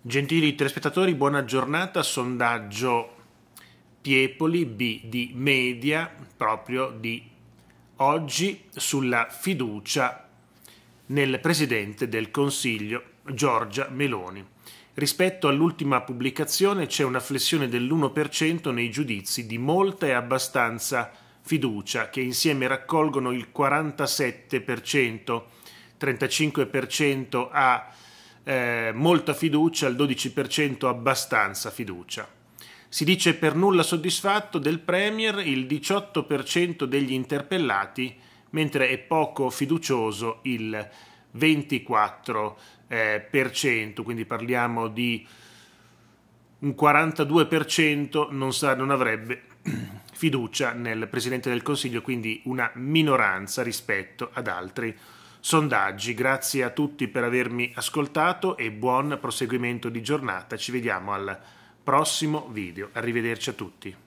Gentili telespettatori, buona giornata. Sondaggio Piepoli B di media proprio di oggi sulla fiducia nel presidente del Consiglio Giorgia Meloni. Rispetto all'ultima pubblicazione c'è una flessione dell'1% nei giudizi di molta e abbastanza fiducia che insieme raccolgono il 47%, 35% a eh, molta fiducia, il 12% abbastanza fiducia. Si dice per nulla soddisfatto del Premier il 18% degli interpellati, mentre è poco fiducioso il 24%, eh, per cento, quindi parliamo di un 42% non, sa, non avrebbe fiducia nel Presidente del Consiglio, quindi una minoranza rispetto ad altri sondaggi. Grazie a tutti per avermi ascoltato e buon proseguimento di giornata. Ci vediamo al prossimo video. Arrivederci a tutti.